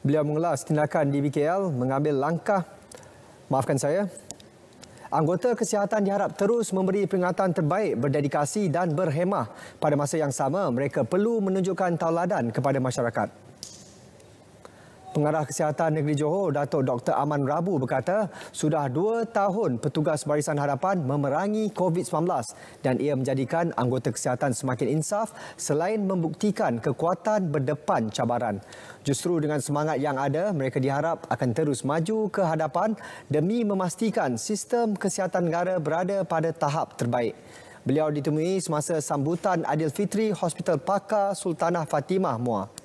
beliau mengelas tindakan DBKL mengambil langkah, maafkan saya, anggota kesihatan diharap terus memberi peringatan terbaik berdedikasi dan berhemah. Pada masa yang sama, mereka perlu menunjukkan tauladan kepada masyarakat. Pengarah Kesihatan Negeri Johor, Datuk Dr. Aman Rabu berkata, sudah dua tahun petugas Barisan Harapan memerangi COVID-19 dan ia menjadikan anggota kesihatan semakin insaf selain membuktikan kekuatan berdepan cabaran. Justru dengan semangat yang ada, mereka diharap akan terus maju ke hadapan demi memastikan sistem kesihatan negara berada pada tahap terbaik. Beliau ditemui semasa sambutan Adil Fitri Hospital Pakar Sultanah Fatimah Muar.